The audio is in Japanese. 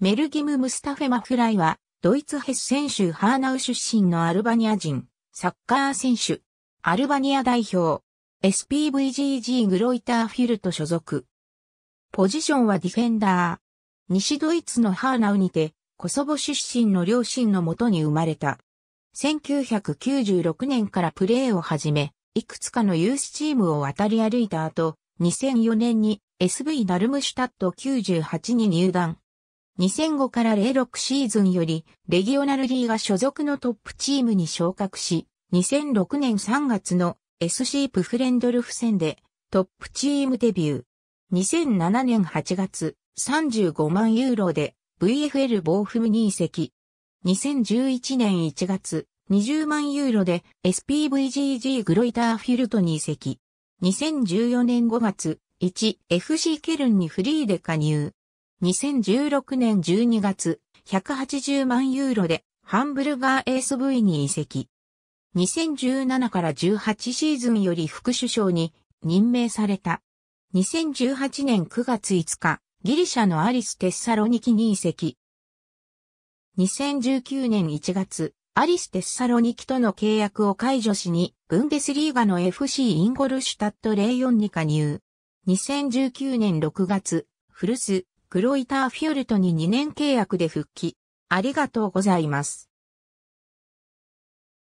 メルギム・ムスタフェ・マフライは、ドイツヘッセン州ハーナウ出身のアルバニア人、サッカー選手、アルバニア代表、SPVGG グロイターフィルト所属。ポジションはディフェンダー。西ドイツのハーナウにて、コソボ出身の両親のもとに生まれた。1996年からプレーを始め、いくつかのユースチームを渡り歩いた後、2004年に SV ダルムシュタット98に入団。2005から06シーズンより、レギオナルリーが所属のトップチームに昇格し、2006年3月の SC プフレンドルフ戦でトップチームデビュー。2007年8月、35万ユーロで VFL 防風に移籍。2011年1月、20万ユーロで SPVGG グロイターフィルトに移籍。2014年5月、1FC ケルンにフリーで加入。2016年12月、180万ユーロでハンブルガー SV に移籍。2017から18シーズンより副首相に任命された。2018年9月5日、ギリシャのアリス・テッサロニキに移籍。2019年1月、アリス・テッサロニキとの契約を解除しに、ブンデスリーガの FC インゴルシュタット04に加入。2019年6月、フルス、クロイターフュルトに2年契約で復帰。ありがとうございます。